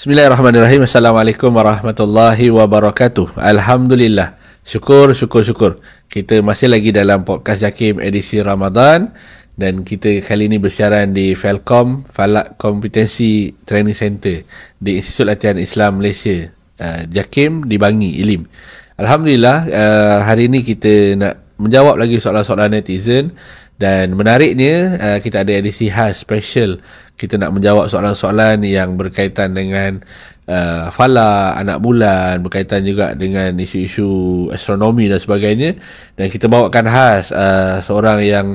Bismillahirrahmanirrahim. Assalamualaikum warahmatullahi wabarakatuh. Alhamdulillah. Syukur, syukur, syukur. Kita masih lagi dalam podcast Jakim edisi Ramadan dan kita kali ini bersiaran di Falcom, Falak Kompetensi Training Center di Institut Latihan Islam Malaysia. Uh, Jakim di Bangi, Ilim. Alhamdulillah, uh, hari ini kita nak menjawab lagi soalan-soalan netizen dan menariknya uh, kita ada edisi khas special kita nak menjawab soalan-soalan yang berkaitan dengan uh, fala anak bulan berkaitan juga dengan isu-isu astronomi dan sebagainya dan kita bawakan khas uh, seorang yang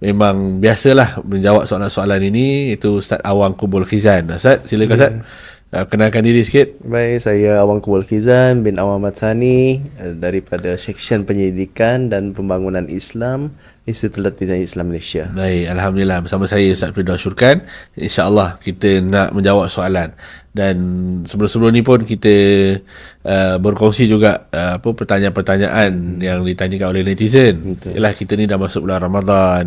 memang biasalah menjawab soalan-soalan ini itu Ustaz Awang Kubul Khizan Ustaz silakan Ustaz yeah. Hmm. uh, kenalkan diri sikit baik saya Awang Kubul Kizan bin Awang Matani uh, daripada Seksyen Penyelidikan dan Pembangunan Islam Institut Tindak Islam Malaysia. Baik, Alhamdulillah. Bersama saya Ustaz Firdaus Syurkan. InsyaAllah kita nak menjawab soalan. Dan sebelum-sebelum ni pun kita uh, berkongsi juga uh, apa pertanyaan-pertanyaan hmm. yang ditanyakan oleh netizen. Betul. Yalah, kita ni dah masuk bulan Ramadan.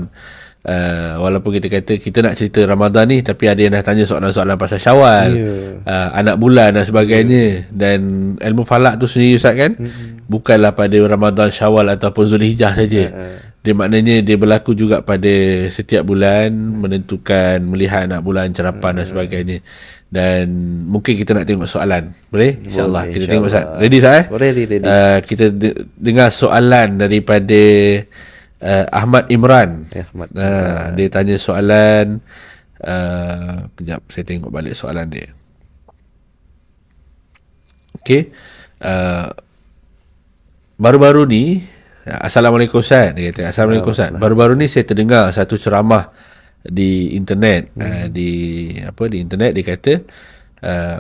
Uh, walaupun kita kata kita nak cerita Ramadan ni tapi ada yang dah tanya soalan-soalan pasal Syawal yeah. uh, anak bulan dan sebagainya yeah. dan ilmu falak tu sendiri Ustaz kan mm-hmm. bukanlah pada Ramadan Syawal ataupun Zulhijah saja yeah, ya. dia maknanya dia berlaku juga pada setiap bulan menentukan melihat anak bulan cerapan yeah, dan sebagainya dan mungkin kita nak tengok soalan boleh insyaallah kita insya tengok Ustaz ready Ustaz eh ready ready uh, kita de- dengar soalan daripada uh, Ahmad Imran. Yeah, Ahmad. Uh, uh, dia tanya soalan uh, kejap saya tengok balik soalan dia. Okey. Uh, baru-baru ni Assalamualaikum Ustaz. Dia kata Assalamualaikum Ustaz. Baru-baru ni saya terdengar satu ceramah di internet hmm. uh, di apa di internet dia kata uh,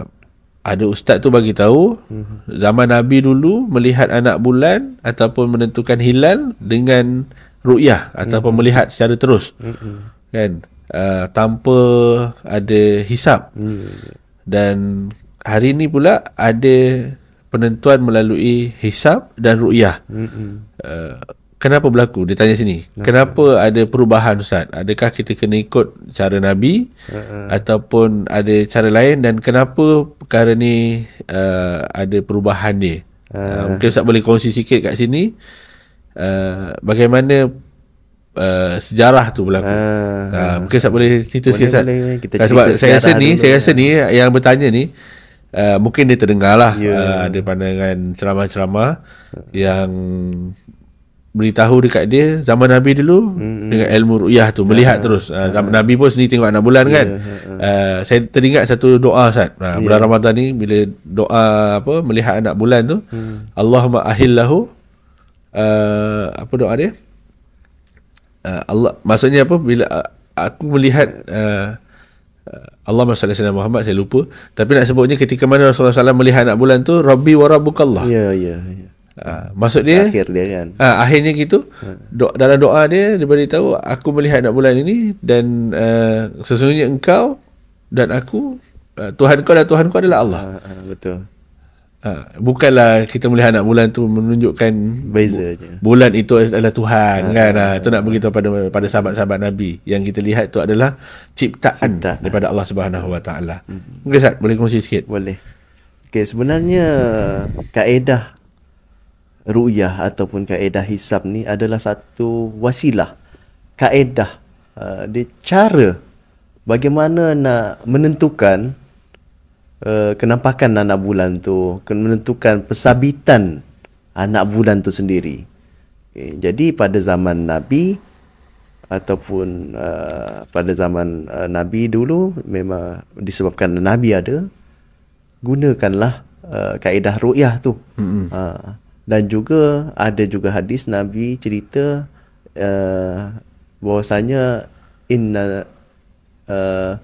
ada ustaz tu bagi tahu hmm. zaman nabi dulu melihat anak bulan ataupun menentukan hilal dengan ru'yah atau mm. melihat secara terus. mm Kan? Uh, tanpa ada hisap. Mm. Dan hari ini pula ada penentuan melalui hisap dan ru'yah. mm Uh, Kenapa berlaku? Dia tanya sini. Kenapa? Kenapa ada perubahan Ustaz? Adakah kita kena ikut cara Nabi? uh Ataupun ada cara lain? Dan kenapa perkara ni uh, ada perubahan dia? Ah. Uh. mungkin Ustaz boleh kongsi sikit kat sini. Uh, bagaimana uh, sejarah tu berlaku. Ha, ha. mungkin saya boleh cerita sikit. Boleh. Kita cerita sebab saya rasa ni, saya rasa ya. ni uh, yang bertanya ni Uh, mungkin dia lah yeah. Ya. uh, ada pandangan ceramah-ceramah yang beritahu dekat dia zaman nabi dulu mm-hmm. dengan ilmu ruyah tu melihat ah. terus uh, zaman nabi pun sendiri tengok anak bulan yeah. kan uh, saya teringat satu doa Ustaz uh, bulan Ramadan ni bila doa apa melihat anak bulan tu mm. Allahumma ahillahu uh, apa doa dia? Uh, Allah maksudnya apa bila eh, aku melihat uh, Allah Subhanahu Wa Muhammad saya lupa tapi nak sebutnya ketika mana Rasulullah SAW melihat anak bulan tu Rabbi wa rabbukallah. Ya yeah, ya yeah, ya. Ha, maksud dia akhir dia kan. Ha, akhirnya gitu. Hmm. Do, dalam doa dia dia beritahu aku melihat anak bulan ini dan uh, sesungguhnya engkau dan aku uh, Tuhan kau dan Tuhan kau adalah Allah. Ha, ha, betul. Ha, bukanlah kita melihat anak bulan tu menunjukkan bezanya. Bulan itu adalah Tuhan ha, kan. Ha, ha, itu nak begitu pada pada sahabat-sahabat Nabi yang kita lihat tu adalah ciptaan Cipta, daripada ha. Allah Subhanahu Wa Taala. Okey hmm. Ustaz, boleh kongsi sikit? Boleh. Okey, sebenarnya kaedah ru'yah ataupun kaedah hisab ni adalah satu wasilah kaedah uh, dia cara bagaimana nak menentukan Eh, kenampakan anak bulan tu menentukan pesabitan anak bulan tu sendiri okay. Eh, jadi pada zaman nabi ataupun uh, pada zaman uh, nabi dulu memang disebabkan nabi ada gunakanlah uh, kaedah ruyah tu mm-hmm. uh, dan juga ada juga hadis nabi cerita uh, bahwasanya inna uh,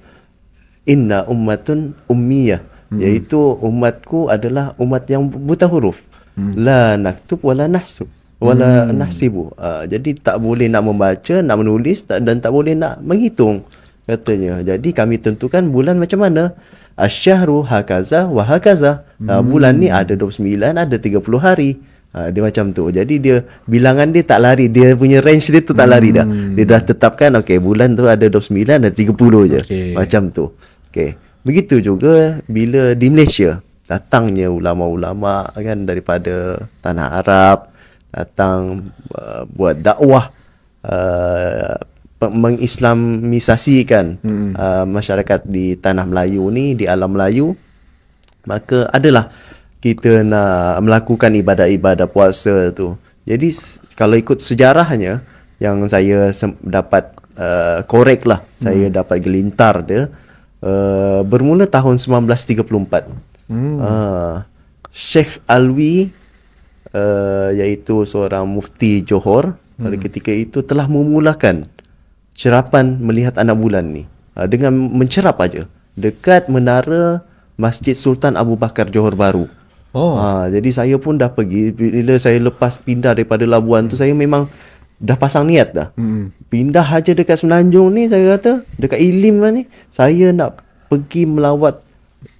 inna ummatun ummiyah hmm. iaitu umatku adalah umat yang buta huruf hmm. la naktub wala nahsu, wala hmm. nahsibu uh, jadi tak boleh nak membaca nak menulis tak, dan tak boleh nak menghitung katanya jadi kami tentukan bulan macam mana asyahru hakaza wa hakaza ah, hmm. uh, bulan ni ada 29 ada 30 hari Ha, dia macam tu Jadi dia Bilangan dia tak lari Dia punya range dia tu tak hmm. lari dah hmm. Dia dah tetapkan Okay bulan tu ada 29 Dan 30 je okay. Macam tu Okay. Begitu juga bila di Malaysia datangnya ulama-ulama kan daripada tanah Arab datang uh, buat dakwah uh, mengislamisasikan hmm. uh, masyarakat di tanah Melayu ni di alam Melayu maka adalah kita nak melakukan ibadah-ibadah puasa tu. Jadi kalau ikut sejarahnya yang saya dapat uh, korek lah, hmm. saya dapat gelintar dia Uh, bermula tahun 1934. Hmm. Uh, Sheikh Alwi uh, iaitu seorang mufti Johor hmm. pada ketika itu telah memulakan cerapan melihat anak bulan ni uh, dengan mencerap aja dekat menara Masjid Sultan Abu Bakar Johor Baru. Oh. Uh, jadi saya pun dah pergi bila saya lepas pindah daripada Labuan hmm. tu saya memang dah pasang niat dah. Hmm. Pindah aja dekat Semenanjung ni saya kata, dekat Ilim lah ni, saya nak pergi melawat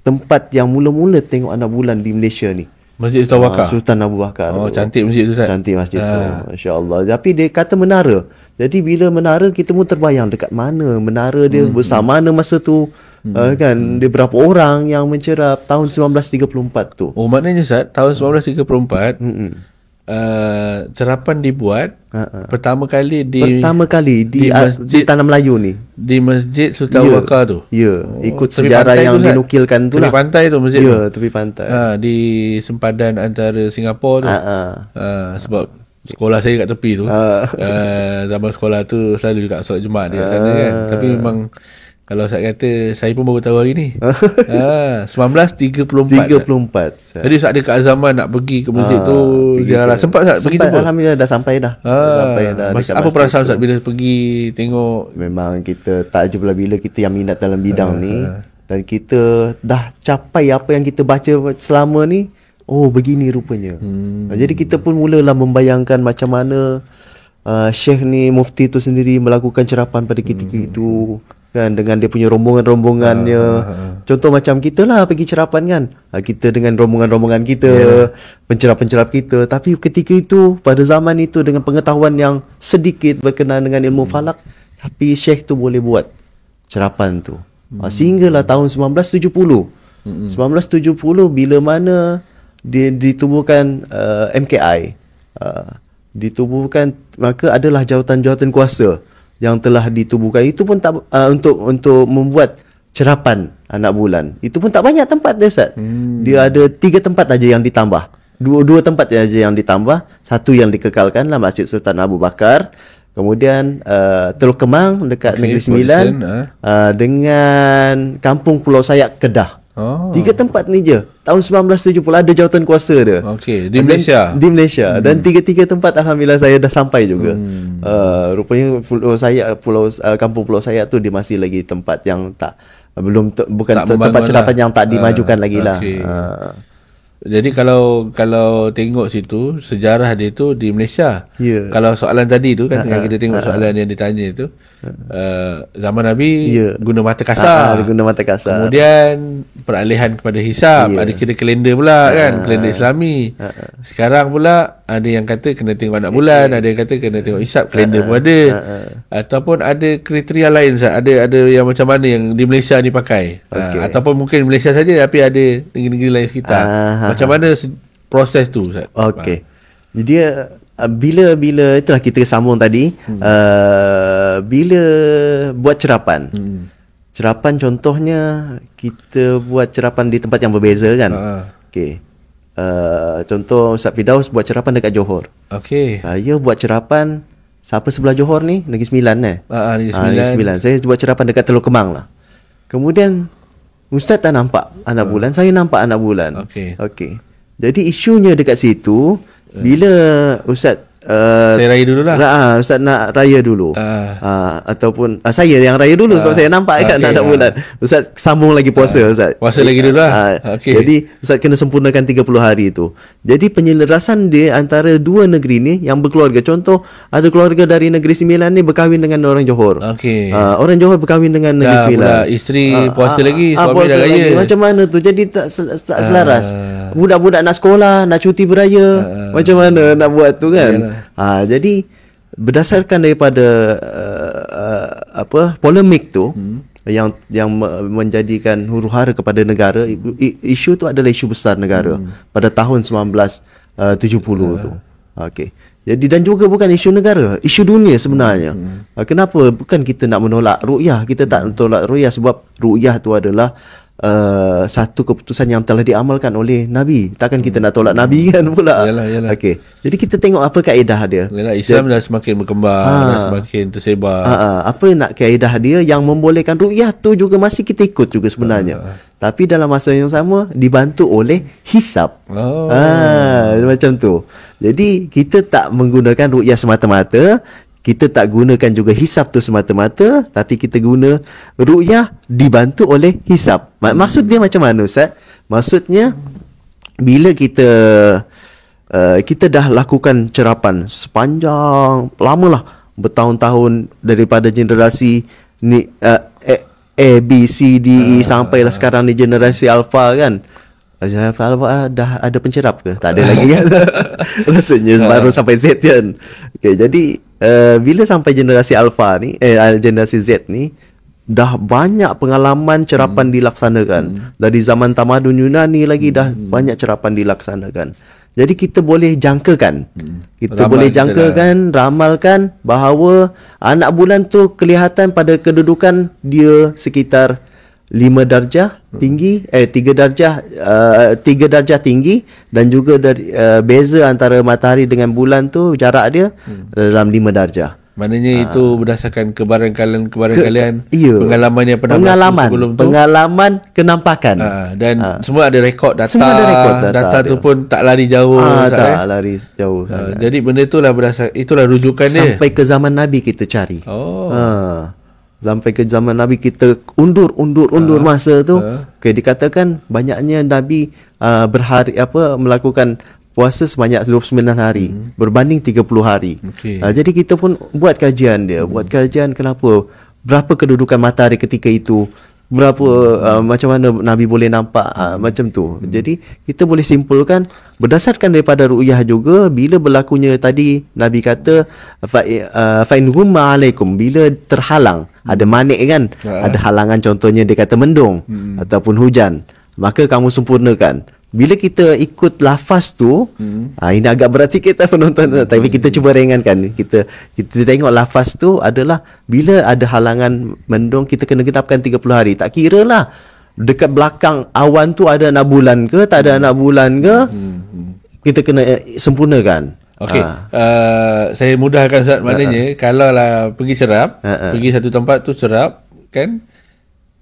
tempat yang mula-mula tengok anak bulan di Malaysia ni. Masjid Sultan ah, Bakar. Sultan Abu Bakar. Oh, cantik masjid tu, Ustaz. Cantik masjid ha. tu. Ah. Masya-Allah. Tapi dia kata menara. Jadi bila menara kita pun terbayang dekat mana menara dia hmm. besar mana masa tu hmm. uh, kan hmm. dia berapa orang yang mencerap tahun 1934 tu. Oh, maknanya Ustaz, tahun 1934 hmm cerapan uh, dibuat uh-huh. pertama kali di pertama kali di di, ah, masjid, di tanah Melayu ni di masjid Sultan yeah. Wakar tu. Ya, yeah. Oh, ikut sejarah yang tu, dinukilkan tu lah. Tepi pantai tu masjid. Ya, yeah, tepi pantai. Ha, di sempadan antara Singapura tu. Uh-huh. Ha, sebab sekolah saya kat tepi tu. Ha. uh Uh, zaman sekolah tu selalu juga solat Jumaat dia uh sana kan. Tapi memang kalau saya kata Saya pun baru tahu hari ni ha, 19.34 34 Jadi Ustaz ada zaman Nak pergi ke masjid ha, tu Ziarah Sempat Ustaz pergi tu Alhamdulillah dah sampai dah, ha, sampai dah mas- Apa perasaan saat Bila pergi Tengok Memang kita Tak jumpa bila kita yang minat Dalam bidang ha, ni ha. Dan kita Dah capai Apa yang kita baca Selama ni Oh begini rupanya hmm. Jadi kita pun mulalah Membayangkan macam mana Uh, Syekh ni, mufti tu sendiri melakukan cerapan pada kita hmm. itu kan dengan dia punya rombongan-rombongannya. Uh-huh. Contoh macam kita lah pergi cerapan kan. Kita dengan rombongan-rombongan kita, yeah. pencerap-pencerap kita. Tapi ketika itu pada zaman itu dengan pengetahuan yang sedikit berkenaan dengan ilmu hmm. falak, tapi syekh tu boleh buat cerapan tu. Hmm. Sehinggalah tahun 1970. Hmm. 1970 bila mana dia ditubuhkan uh, MKI. Uh, ditubuhkan maka adalah jawatan-jawatan kuasa yang telah ditubuhkan itu pun tak uh, untuk untuk membuat cerapan anak bulan. Itu pun tak banyak tempat dia Ustaz. Hmm. Dia ada tiga tempat aja yang ditambah. Dua dua tempat aja yang ditambah, satu yang dikekalkan lah Masjid Sultan Abu Bakar. Kemudian uh, Teluk Kemang dekat okay, Negeri Sembilan uh, dengan Kampung Pulau Sayak Kedah. Oh. Tiga tempat ni je. Tahun 1970 ada jawatan kuasa dia. Okey, di Malaysia. Dan, di Malaysia hmm. dan tiga-tiga tempat alhamdulillah saya dah sampai juga. Hmm. Uh, rupanya pulau saya pulau uh, kampung pulau saya tu dia masih lagi tempat yang tak belum te, bukan tak te, tempat lah. cerapan lah. yang tak ah, dimajukan uh, lagi lah. Okay. Uh. Ah. Jadi kalau kalau tengok situ sejarah dia tu di Malaysia. Yeah. Kalau soalan tadi tu kan uh, kita tengok uh, soalan uh, yang ditanya itu uh, eh, uh, zaman Nabi yeah. guna mata kasar. Uh, uh, guna mata kasar. Kemudian peralihan kepada hisab yeah. ada kira kalender pula uh, kan kalender Islami. Uh, uh. Sekarang pula ada yang kata kena tengok anak bulan, ada yang kata kena tengok isap kalender ha, pun ha, ada. Ha, ataupun ada kriteria lain Ada ada yang macam mana yang di Malaysia ni pakai. Okay. ataupun mungkin Malaysia saja tapi ada negeri-negeri lain sekitar. macam mana proses tu Okey. Jadi bila-bila itulah kita sambung tadi hmm. uh, bila buat cerapan. Hmm. Cerapan contohnya kita buat cerapan di tempat yang berbeza kan. Okey. Eh, contoh Ustaz Fidaus buat cerapan dekat Johor. Okey. Saya ah, buat cerapan siapa sebelah Johor ni? Negeri Sembilan eh? Ha, Negeri Sembilan. Ha, Negeri Sembilan. Saya buat cerapan dekat Teluk Kemang lah. Kemudian Ustaz tak nampak anak uh. bulan, saya nampak anak bulan. Okey. Okey. Jadi isunya dekat situ eh. bila Ustaz uh, Saya raya dulu lah uh, Ustaz nak raya dulu uh, uh, Ataupun uh, Saya yang raya dulu uh, Sebab saya nampak okay, kan Anak uh, bulan Ustaz sambung lagi puasa uh, Ustaz. Puasa lagi dulu lah uh, okay. Jadi Ustaz kena sempurnakan 30 hari itu Jadi penyelerasan dia Antara dua negeri ni Yang berkeluarga Contoh Ada keluarga dari negeri Sembilan ni Berkahwin dengan orang Johor okay. uh, Orang Johor berkahwin dengan negeri dah, Sembilan pula, Isteri puasa uh, lagi uh, puasa dah raya Macam mana tu Jadi tak, tak selaras uh, Budak-budak nak sekolah Nak cuti beraya uh, Macam mana nak buat tu kan iyalah. Ha, jadi berdasarkan daripada uh, uh, apa polemik tu hmm. yang yang menjadikan huru-hara kepada negara hmm. isu tu adalah isu besar negara hmm. pada tahun 1970 eh, uh. Ah. tu. Okey. Jadi dan juga bukan isu negara, isu dunia sebenarnya. Hmm. hmm. Ah, kenapa bukan kita nak menolak ruyah, kita tak hmm. menolak ruyah sebab ruyah tu adalah uh, satu keputusan yang telah diamalkan oleh nabi takkan hmm. kita nak tolak nabi kan pula yalah yalah okey jadi kita tengok apa kaedah dia yalah Islam dia, dah semakin berkembang ha, dah semakin tersebar ha, ha, apa nak kaedah dia yang membolehkan ruqyah tu juga masih kita ikut juga sebenarnya ha. Tapi dalam masa yang sama dibantu oleh hisap. Oh. Ha, macam tu. Jadi kita tak menggunakan ru'yah semata-mata kita tak gunakan juga hisap tu semata-mata tapi kita guna ru'yah dibantu oleh hisap maksud dia macam mana ustaz maksudnya bila kita uh, kita dah lakukan cerapan sepanjang lamalah bertahun-tahun daripada generasi ni uh, A, A B C D E uh, sampailah uh, sekarang ni generasi Alpha kan Azizan Rafael ah, dah ada pencerap ke? Tak ada lagi kan? Maksudnya baru ah. sampai Z kan? Okay, jadi uh, bila sampai generasi Alpha ni, eh ah, generasi Z ni, dah banyak pengalaman cerapan hmm. dilaksanakan. Hmm. Dari zaman Tamadun Yunani lagi hmm. dah banyak cerapan dilaksanakan. Jadi kita boleh jangkakan, hmm. kita Ramal boleh lah. jangkakan, kita ramalkan bahawa anak bulan tu kelihatan pada kedudukan dia sekitar lima darjah hmm. tinggi eh tiga darjah uh, tiga darjah tinggi dan juga dari uh, beza antara matahari dengan bulan tu jarak dia hmm. dalam lima darjah maknanya uh. itu berdasarkan kebaran kebarangkalian Ke, iya. pengalaman yang pernah pengalaman, sebelum tu pengalaman kenampakan uh, dan uh. semua ada rekod data semua ada rekod data, data tu pun tak lari jauh uh, tak eh. lari jauh uh, jadi benda itulah berdasarkan itulah rujukan sampai dia sampai ke zaman nabi kita cari oh uh sampai ke zaman Nabi kita undur undur undur uh, masa tu uh. okey dikatakan banyaknya Nabi uh, berhari apa melakukan puasa sebanyak 29 hari hmm. berbanding 30 hari okay. uh, jadi kita pun buat kajian dia hmm. buat kajian kenapa berapa kedudukan matahari ketika itu berapa uh, macam mana nabi boleh nampak uh, macam tu hmm. jadi kita boleh simpulkan berdasarkan daripada ruyah juga bila berlakunya tadi nabi kata fa uh, in alaikum bila terhalang hmm. ada manik kan ya. ada halangan contohnya dia kata mendung hmm. ataupun hujan maka kamu sempurnakan. Bila kita ikut lafaz tu, hmm. Ah, ini agak berat sikit tak lah penonton hmm. tapi kita cuba ringankan. Kita kita tengok lafaz tu adalah bila ada halangan mendung kita kena genapkan 30 hari. Tak kira lah dekat belakang awan tu ada anak bulan ke, tak ada hmm. anak bulan ke. Hmm. hmm, hmm. Kita kena eh, sempurnakan. Okey. Ha. Uh, saya mudahkan Ustaz maknanya ha. ha. kalau lah pergi serap, ha, ha. pergi satu tempat tu serap kan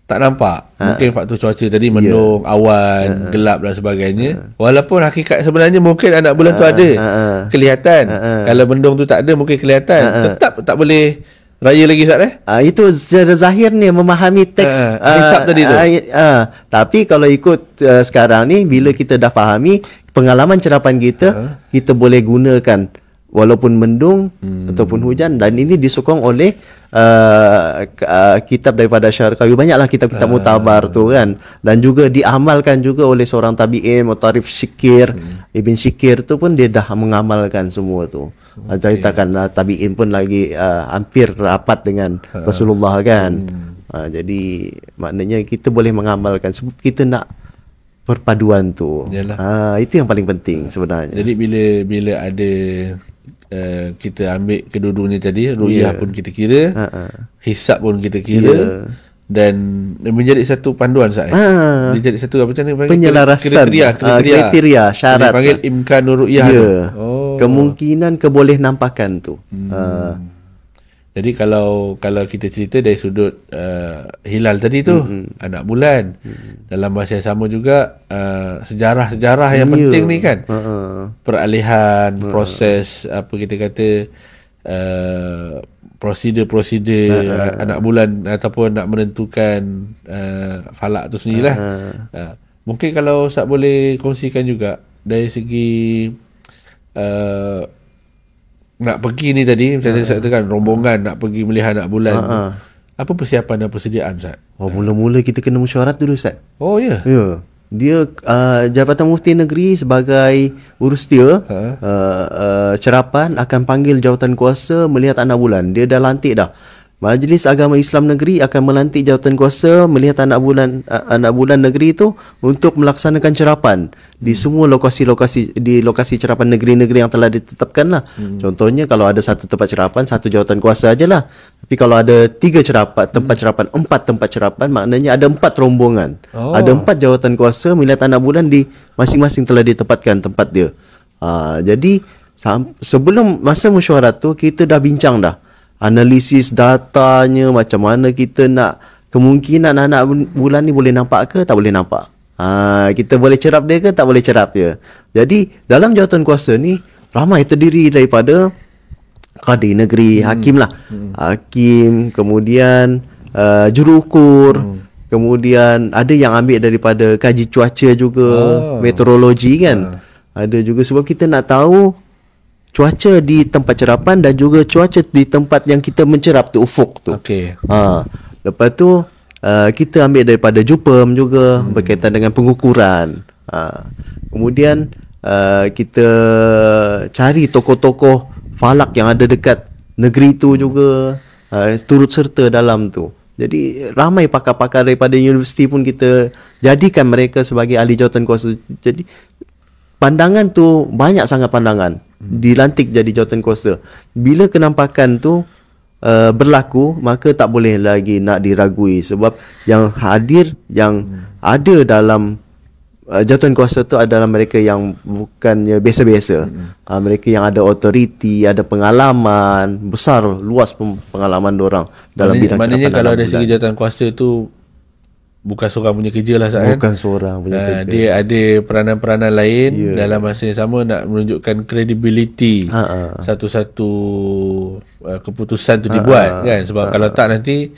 tak nampak ha. mungkin faktor cuaca tadi mendung yeah. awan ha. gelap dan sebagainya ha. walaupun hakikat sebenarnya mungkin anak bulan ha. tu ada ha. ha. kelihatan ha. ha. kalau mendung tu tak ada mungkin kelihatan ha. ha. tetap tak boleh raya lagi sat eh ha. itu secara zahir ni memahami teks ha. hisap tadi tu ha. Ya, ha. tapi kalau ikut uh, sekarang ni bila kita dah fahami pengalaman cerapan kita ha. kita boleh gunakan walaupun mendung hmm. ataupun hujan dan ini disokong oleh uh, uh, kitab daripada Syarqawi banyaklah kitab-kitab uh. mutabar tu kan dan juga diamalkan juga oleh seorang tabi'in Mutarif Syikir hmm. Ibn Syikir tu pun dia dah mengamalkan semua tu okay. uh, ceritakan uh, tabi'in pun lagi uh, hampir rapat dengan uh. Rasulullah kan hmm. uh, jadi maknanya kita boleh mengamalkan sebab kita nak perpaduan tu. Ha itu yang paling penting sebenarnya. Jadi bila bila ada uh, kita ambil kedua-duanya tadi, ruyah yeah. pun kita kira, uh-uh. Ha, ha. hisap pun kita kira yeah. dan menjadi satu panduan saya. Ha. Jadi satu apa macam ni penyelarasan kriteria ha, kriteria, uh, kriteria syarat. Dipanggil lah. imkanur ruyah. Yeah. Oh. Kemungkinan keboleh nampakan tu. Hmm. Uh. Jadi kalau kalau kita cerita dari sudut uh, hilal tadi tu mm-hmm. anak bulan mm-hmm. dalam bahasa yang sama juga uh, sejarah-sejarah yang yeah. penting ni kan uh-huh. peralihan uh-huh. proses apa kita kata uh, prosedur-prosedur uh-huh. anak bulan ataupun nak menentukan uh, falak tu sendirilah. Uh-huh. Uh, mungkin kalau Ustaz boleh kongsikan juga dari segi uh, nak pergi ni tadi macam tadi saya ha. katakan rombongan nak pergi melihat anak bulan. Ha, ha. Apa persiapan dan persediaan Ustaz? Oh mula-mula kita kena mesyuarat dulu Ustaz. Oh ya. Yeah. Ya. Yeah. Dia uh, Jabatan Mufti Negeri sebagai urus dia huh? Ha. uh, uh, cerapan akan panggil jawatan kuasa melihat anak bulan. Dia dah lantik dah. Majlis Agama Islam Negeri akan melantik jawatan kuasa melihat anak bulan uh, anak bulan negeri itu untuk melaksanakan cerapan di hmm. semua lokasi-lokasi di lokasi cerapan negeri-negeri yang telah ditetapkan lah. Hmm. Contohnya kalau ada satu tempat cerapan satu jawatan kuasa aja lah. Tapi kalau ada tiga cerapan hmm. tempat hmm. cerapan empat tempat cerapan maknanya ada empat rombongan oh. ada empat jawatan kuasa melihat anak bulan di masing-masing telah ditempatkan tempat dia. Uh, jadi sebelum masa mesyuarat tu kita dah bincang dah analisis datanya macam mana kita nak kemungkinan anak-anak bulan ni boleh nampak ke tak boleh nampak ha, kita boleh cerap dia ke tak boleh cerap dia jadi dalam jawatan kuasa ni ramai terdiri daripada kadi negeri hmm. hakim lah hmm. hakim kemudian uh, jurukur hmm. Kemudian ada yang ambil daripada kaji cuaca juga oh. meteorologi kan. Yeah. Ada juga sebab kita nak tahu cuaca di tempat cerapan dan juga cuaca di tempat yang kita mencerap tu ufuk tu. Okey. Ha. Lepas tu uh, kita ambil daripada Jupem juga hmm. berkaitan dengan pengukuran. Ha. Kemudian uh, kita cari tokoh-tokoh falak yang ada dekat negeri tu juga uh, turut serta dalam tu. Jadi ramai pakar-pakar daripada universiti pun kita jadikan mereka sebagai ahli jawatan kuasa. Jadi pandangan tu banyak sangat pandangan. Mhm. dilantik jadi jawatan kuasa bila kenampakan tu uh, berlaku maka tak boleh lagi nak diragui sebab yang hadir yang hmm. ada dalam uh, eh, jawatan kuasa tu adalah mereka yang bukannya biasa-biasa hmm. uh, mereka yang ada otoriti ada pengalaman besar luas pengalaman orang dalam maknanya, bidang maknanya kalau dari segi jawatan kuasa tu bukan seorang punya kerja lah sahaja. Bukan seorang punya ah, kerja. Dia ada peranan-peranan lain yeah. dalam masa yang sama nak menunjukkan kredibiliti ah, ah. satu-satu uh, keputusan tu Ha-ha. dibuat kan. Sebab Ha-ha. kalau tak nanti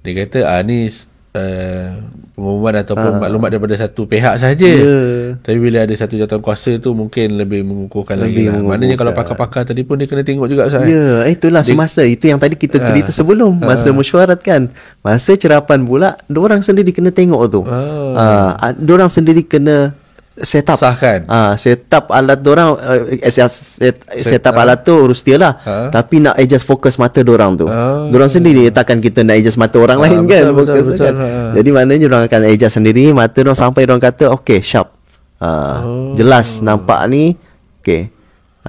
dia kata ah, ni Uh, pengumuman ataupun ha. maklumat daripada satu pihak saja. Yeah. Tapi bila ada satu jawatan kuasa tu mungkin lebih mengukuhkan lebih lagi. Lah. Maknanya kalau pakar-pakar tadi pun dia kena tengok juga Ustaz. Ya, yeah. itulah semasa itu yang tadi kita ah. cerita ha. sebelum ah. masa ha. mesyuarat kan. Masa cerapan pula, dua orang sendiri kena tengok tu. Ah, ha. ha. dua orang sendiri kena setup kan? ah ha, setup alat dia orang uh, set, set, setup uh, alat tu urus dia lah huh? Ah. tapi nak adjust fokus mata dia orang tu uh, dia orang sendiri takkan kita nak adjust mata orang uh, lain betul, kan betul, fokus betul, kan. uh, jadi maknanya dia orang akan adjust sendiri mata dia sampai dia orang kata okey sharp uh, oh. jelas nampak ni okey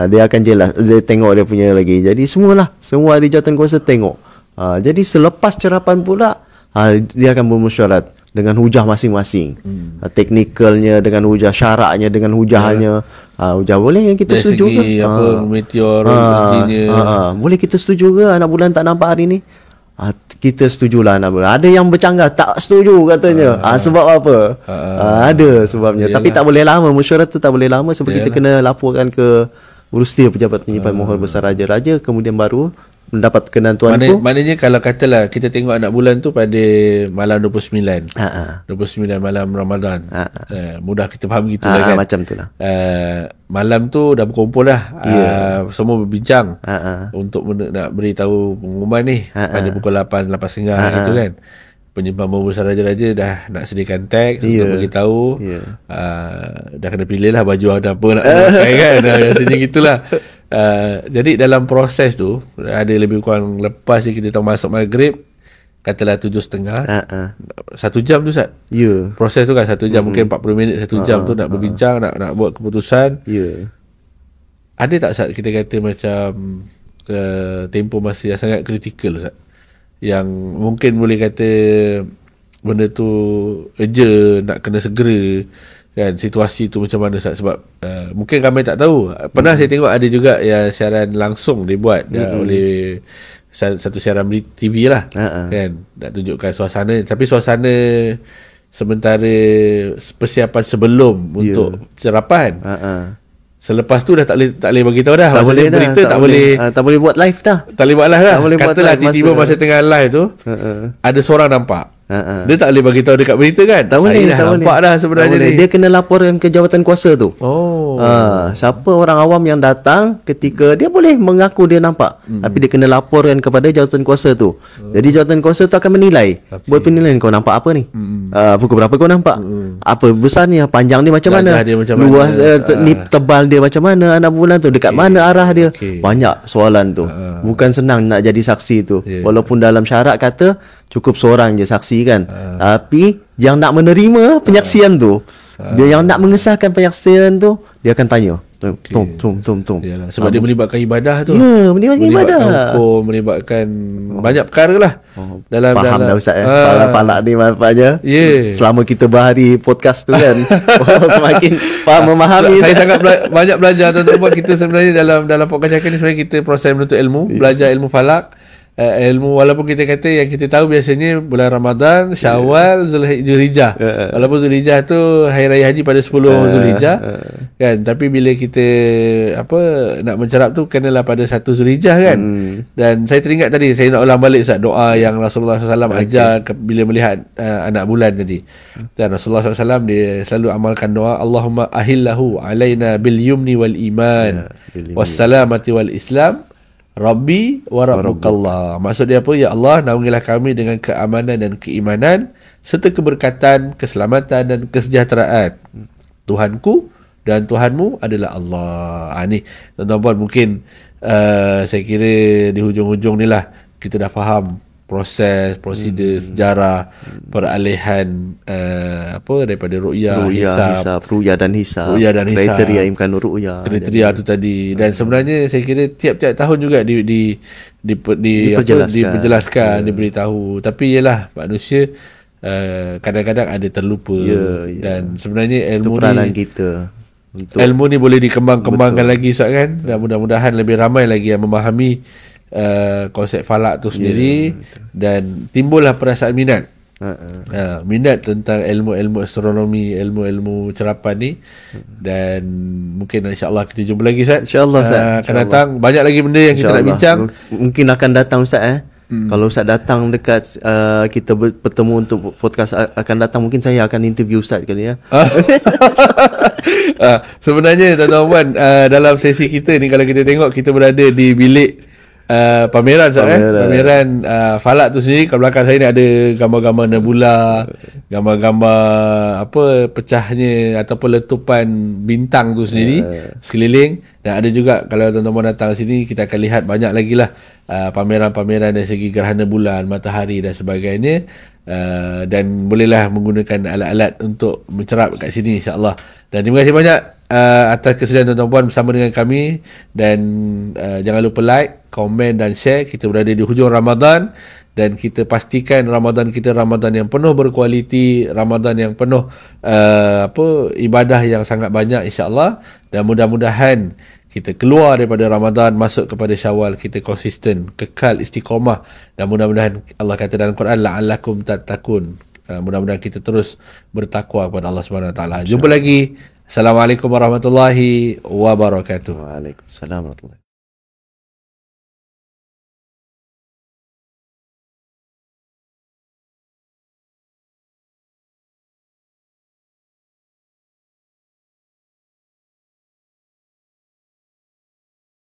uh, dia akan jelas dia tengok dia punya lagi jadi semualah semua ada jawatan kuasa tengok uh, jadi selepas cerapan pula uh, dia akan bermusyarat dengan hujah masing-masing. Hmm. Uh, teknikalnya dengan hujah syaraknya dengan hujahnya. Ah uh, hujah boleh yang kita Dari setuju segi ke? Apa uh, meteor uh, uh, uh, boleh kita setuju ke anak bulan tak nampak hari ni? Uh, kita lah anak bulan. Ada yang bercanggah tak setuju katanya. uh, uh, sebab apa? Uh, uh, ada sebabnya. Yelah. Tapi tak boleh lama mesyuarat tu tak boleh lama sebab yelah. kita kena laporkan ke Urus dia pejabat penyimpan uh, mohon besar raja-raja kemudian baru mendapat kenan tuanku. Mana, maknanya kalau katalah kita tengok anak bulan tu pada malam 29. Ha ha. 29 malam Ramadan. Ha ha. Uh, mudah kita faham gitu ha, lah ha, kan. macam tu lah. Uh, malam tu dah berkumpul dah. Yeah. Ya. Uh, semua berbincang. Ha ha. Untuk nak beritahu pengumuman ni Ha-ha. pada pukul 8 8.30 Ha-ha. gitu ha. kan. Penyimpan Mabursa Raja-Raja dah nak sediakan teks yeah. untuk ya. beritahu. Yeah. Ya. Uh, dah kena pilih lah baju ada apa nak pakai kan. Nah, Rasanya gitulah. Uh, jadi dalam proses tu ada lebih kurang lepas kita tengah masuk maghrib katalah 7.30 uh-uh. satu jam tu Ustaz yeah. proses tu kan satu jam mm-hmm. mungkin 40 minit satu uh-huh. jam tu nak berbincang uh-huh. nak nak buat keputusan yeah. ada tak Ustaz kita kata macam uh, tempoh masa yang sangat kritikal Ustaz yang mungkin boleh kata benda tu kerja nak kena segera kan situasi tu macam mana Ustaz sebab uh, mungkin ramai tak tahu pernah hmm. saya tengok ada juga yang siaran langsung dibuat buat eh, hmm. uh, oleh satu siaran TV lah uh-huh. kan nak tunjukkan suasana tapi suasana sementara persiapan sebelum yeah. untuk serapan uh-huh. selepas tu dah tak boleh tak boleh bagi tahu dah tak boleh berita dah. tak, tak boleh, boleh ha, tak boleh buat live dah tak boleh buat live dah katalah tiba-tiba masa, masa tengah live tu uh-huh. ada seorang nampak Uh-huh. Dia tak boleh bagi tahu dekat berita kan? Tak ni, tak ni. Nampak dah sebenarnya ni. Dia kena laporkan ke jawatan kuasa tu. Oh. Uh, siapa orang awam yang datang ketika dia boleh mengaku dia nampak hmm. tapi dia kena laporkan kepada jawatan kuasa tu. Oh. Jadi jawatan kuasa tu akan menilai. Tapi... Buat penilaian kau nampak apa ni? Hmm. Uh, pukul berapa kau nampak? Hmm. Apa besarnya, panjang dia macam Lajah mana? Dia macam Luas mana? Uh, eh, te- uh. ni tebal dia macam mana anak bulan tu? Dekat okay. mana arah dia? Okay. Banyak soalan tu. Uh. Bukan senang nak jadi saksi tu. Yeah. Walaupun dalam syarat kata cukup seorang je saksi kan uh. tapi yang nak menerima penyaksian uh. tu uh. dia yang nak mengesahkan penyaksian tu dia akan tanya tum okay. tum tum tum Yalah. sebab um. dia melibatkan ibadah tu ya melibatkan ibadah hukum melibatkan oh. banyak perkara lah oh. dalam faham dalam, dah ustaz ya eh? ah. uh. falak-falak ni manfaatnya yeah. selama kita berhari podcast tu kan semakin faham memahami saya, sangat bela- banyak belajar tuan-tuan kita sebenarnya dalam dalam podcast ini sebenarnya kita proses menuntut ilmu ya. belajar ilmu falak uh, ilmu walaupun kita kata yang kita tahu biasanya bulan Ramadan, ya, ya. Syawal, yeah. Zulhijjah. Yeah. Ya. Walaupun Zulhijjah tu hari raya haji pada 10 yeah. Zulhijjah. Yeah. Kan? Tapi bila kita apa nak mencerap tu kenalah pada satu Zulhijjah kan. Mm. Dan saya teringat tadi saya nak ulang balik sat doa yang Rasulullah SAW ajar okay. bila melihat uh, anak bulan tadi. Dan Rasulullah SAW dia selalu amalkan doa Allahumma ahillahu alaina bil yumni wal iman yeah. wassalamati wal islam Rabbi wa Rabbukallah. Maksud dia apa? Ya Allah, naungilah kami dengan keamanan dan keimanan serta keberkatan, keselamatan dan kesejahteraan. Tuhanku dan Tuhanmu adalah Allah. Ha, ini, tuan-tuan mungkin uh, saya kira di hujung-hujung ni lah kita dah faham proses prosedur hmm. sejarah peralihan uh, apa daripada ruqyah hisab ruqyah dan hisab ruqyah dan hisab kriteria imkan ruqyah kriteria tu tadi hmm. dan sebenarnya saya kira tiap-tiap tahun juga di di di, di diperjelaskan, apa, diperjelaskan yeah. diberitahu tapi ialah manusia uh, kadang-kadang ada terlupa yeah, yeah. dan sebenarnya ilmu peranan ni, kita untuk ilmu ni boleh dikembang-kembangkan lagi Ustaz kan mudah-mudahan lebih ramai lagi yang memahami uh, konsep falak tu ya, sendiri yeah, dan timbullah perasaan minat. Uh, uh. Uh, minat tentang ilmu-ilmu astronomi, ilmu-ilmu cerapan ni dan mungkin insya-Allah kita jumpa lagi Ustaz. Insya-Allah Ustaz. Uh, insya akan datang banyak lagi benda yang kita nak bincang. M- mungkin akan datang Ustaz eh. Hmm. Kalau Ustaz datang dekat uh, kita bertemu untuk podcast akan datang mungkin saya akan interview Ustaz kali ya. uh, sebenarnya tuan-tuan uh, dalam sesi kita ni kalau kita tengok kita berada di bilik pameran sat eh. Pameran uh, Falak tu sendiri kat belakang saya ni ada gambar-gambar nebula, gambar-gambar apa pecahnya ataupun letupan bintang tu sendiri yeah. sekeliling dan ada juga kalau tuan-tuan datang sini kita akan lihat banyak lagi lah uh, pameran-pameran dari segi gerhana bulan, matahari dan sebagainya. Uh, dan bolehlah menggunakan alat-alat untuk mencerap kat sini insya-Allah. Dan terima kasih banyak uh, atas kesudahan tuan-tuan bersama dengan kami dan uh, jangan lupa like, komen dan share. Kita berada di hujung Ramadan dan kita pastikan Ramadan kita Ramadan yang penuh berkualiti, Ramadan yang penuh uh, apa ibadah yang sangat banyak insya-Allah dan mudah-mudahan kita keluar daripada Ramadan masuk kepada Syawal kita konsisten, kekal istiqamah dan mudah-mudahan Allah kata dalam Quran la'allakum tattaqun. Uh, mudah-mudahan kita terus bertakwa kepada Allah Subhanahu Wa Taala. Jumpa lagi السلام عليكم ورحمة الله وبركاته وعليكم السلام ورحمة الله